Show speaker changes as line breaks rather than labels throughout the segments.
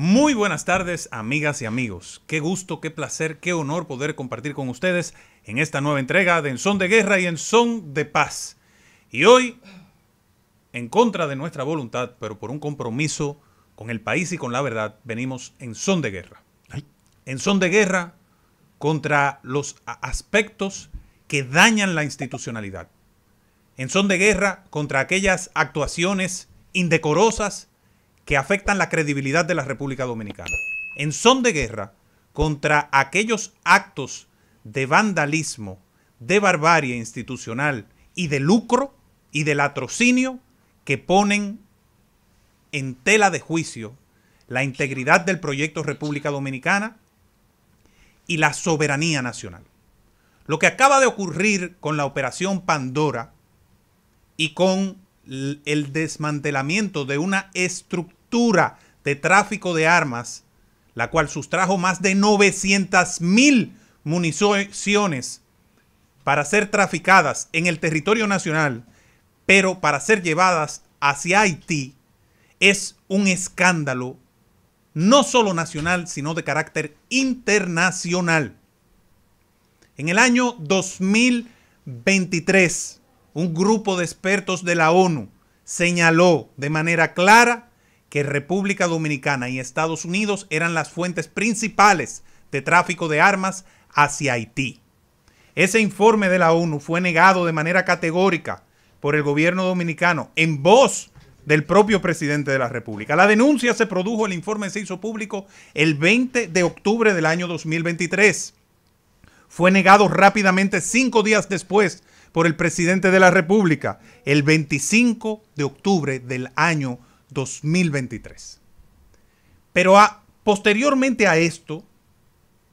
Muy buenas tardes, amigas y amigos. Qué gusto, qué placer, qué honor poder compartir con ustedes en esta nueva entrega de En Son de Guerra y En Son de Paz. Y hoy, en contra de nuestra voluntad, pero por un compromiso con el país y con la verdad, venimos en Son de Guerra. En Son de Guerra contra los aspectos que dañan la institucionalidad. En Son de Guerra contra aquellas actuaciones indecorosas que afectan la credibilidad de la República Dominicana. En son de guerra contra aquellos actos de vandalismo, de barbarie institucional y de lucro y de latrocinio que ponen en tela de juicio la integridad del proyecto República Dominicana y la soberanía nacional. Lo que acaba de ocurrir con la operación Pandora y con el desmantelamiento de una estructura de tráfico de armas, la cual sustrajo más de 900 mil municiones para ser traficadas en el territorio nacional, pero para ser llevadas hacia Haití, es un escándalo no solo nacional, sino de carácter internacional. En el año 2023, un grupo de expertos de la ONU señaló de manera clara que República Dominicana y Estados Unidos eran las fuentes principales de tráfico de armas hacia Haití. Ese informe de la ONU fue negado de manera categórica por el gobierno dominicano en voz del propio presidente de la República. La denuncia se produjo, el informe se hizo público el 20 de octubre del año 2023. Fue negado rápidamente cinco días después por el presidente de la República, el 25 de octubre del año 2023. Pero posteriormente a esto,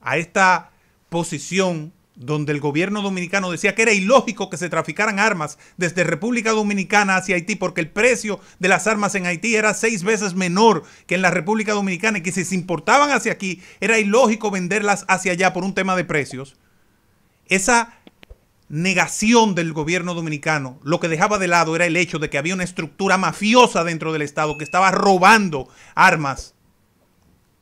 a esta posición donde el gobierno dominicano decía que era ilógico que se traficaran armas desde República Dominicana hacia Haití porque el precio de las armas en Haití era seis veces menor que en la República Dominicana y que si se importaban hacia aquí era ilógico venderlas hacia allá por un tema de precios. Esa negación del gobierno dominicano, lo que dejaba de lado era el hecho de que había una estructura mafiosa dentro del Estado que estaba robando armas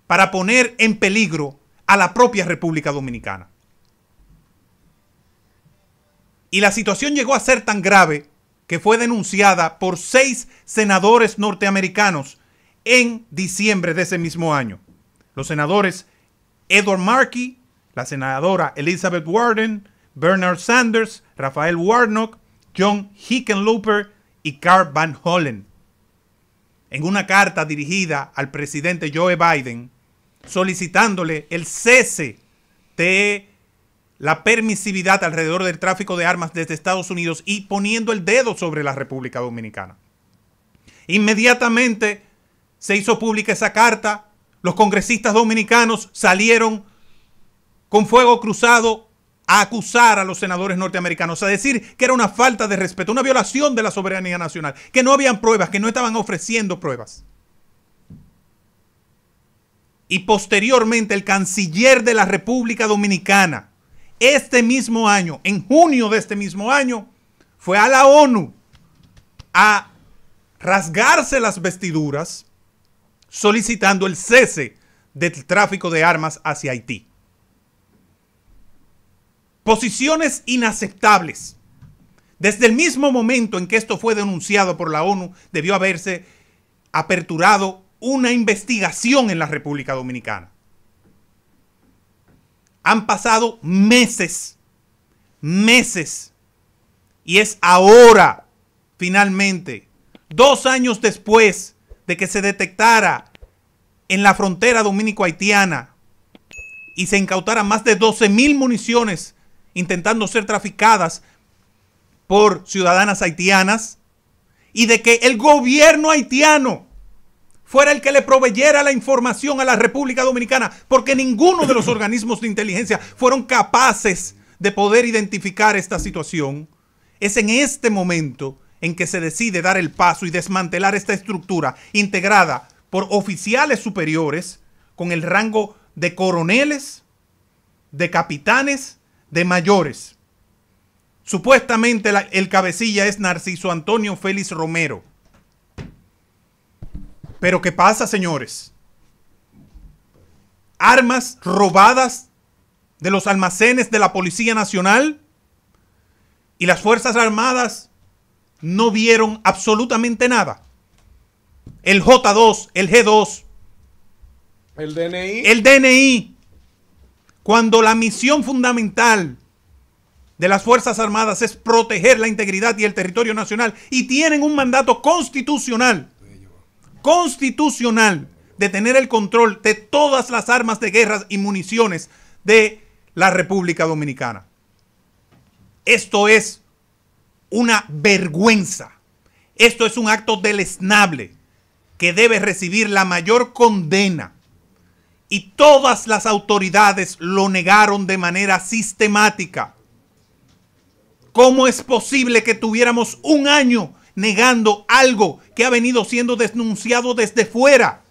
para poner en peligro a la propia República Dominicana. Y la situación llegó a ser tan grave que fue denunciada por seis senadores norteamericanos en diciembre de ese mismo año. Los senadores Edward Markey, la senadora Elizabeth Warden, Bernard Sanders, Rafael Warnock, John Hickenlooper y Carl Van Hollen. En una carta dirigida al presidente Joe Biden, solicitándole el cese de la permisividad alrededor del tráfico de armas desde Estados Unidos y poniendo el dedo sobre la República Dominicana. Inmediatamente se hizo pública esa carta, los congresistas dominicanos salieron con fuego cruzado a acusar a los senadores norteamericanos, a decir que era una falta de respeto, una violación de la soberanía nacional, que no habían pruebas, que no estaban ofreciendo pruebas. Y posteriormente el canciller de la República Dominicana, este mismo año, en junio de este mismo año, fue a la ONU a rasgarse las vestiduras solicitando el cese del tráfico de armas hacia Haití. Posiciones inaceptables. Desde el mismo momento en que esto fue denunciado por la ONU, debió haberse aperturado una investigación en la República Dominicana. Han pasado meses, meses, y es ahora, finalmente, dos años después de que se detectara en la frontera dominico-haitiana y se incautara más de 12 mil municiones intentando ser traficadas por ciudadanas haitianas y de que el gobierno haitiano fuera el que le proveyera la información a la República Dominicana, porque ninguno de los organismos de inteligencia fueron capaces de poder identificar esta situación. Es en este momento en que se decide dar el paso y desmantelar esta estructura integrada por oficiales superiores con el rango de coroneles, de capitanes de mayores. Supuestamente el cabecilla es Narciso Antonio Félix Romero. Pero ¿qué pasa, señores? Armas robadas de los almacenes de la Policía Nacional y las Fuerzas Armadas no vieron absolutamente nada. El J2, el G2. El DNI. El DNI cuando la misión fundamental de las Fuerzas Armadas es proteger la integridad y el territorio nacional y tienen un mandato constitucional, constitucional, de tener el control de todas las armas de guerra y municiones de la República Dominicana. Esto es una vergüenza. Esto es un acto deleznable que debe recibir la mayor condena y todas las autoridades lo negaron de manera sistemática. ¿Cómo es posible que tuviéramos un año negando algo que ha venido siendo denunciado desde fuera?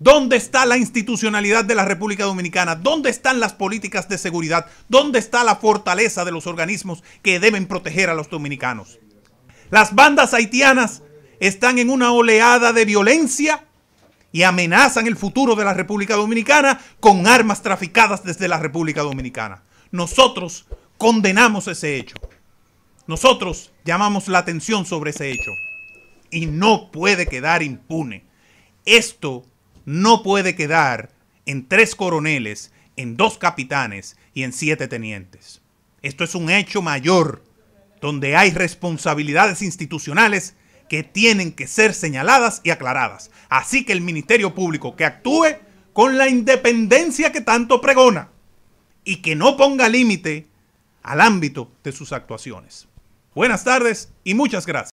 ¿Dónde está la institucionalidad de la República Dominicana? ¿Dónde están las políticas de seguridad? ¿Dónde está la fortaleza de los organismos que deben proteger a los dominicanos? Las bandas haitianas están en una oleada de violencia y amenazan el futuro de la República Dominicana con armas traficadas desde la República Dominicana. Nosotros condenamos ese hecho. Nosotros llamamos la atención sobre ese hecho. Y no puede quedar impune. Esto no puede quedar en tres coroneles, en dos capitanes y en siete tenientes. Esto es un hecho mayor donde hay responsabilidades institucionales que tienen que ser señaladas y aclaradas. Así que el Ministerio Público que actúe con la independencia que tanto pregona y que no ponga límite al ámbito de sus actuaciones. Buenas tardes y muchas gracias.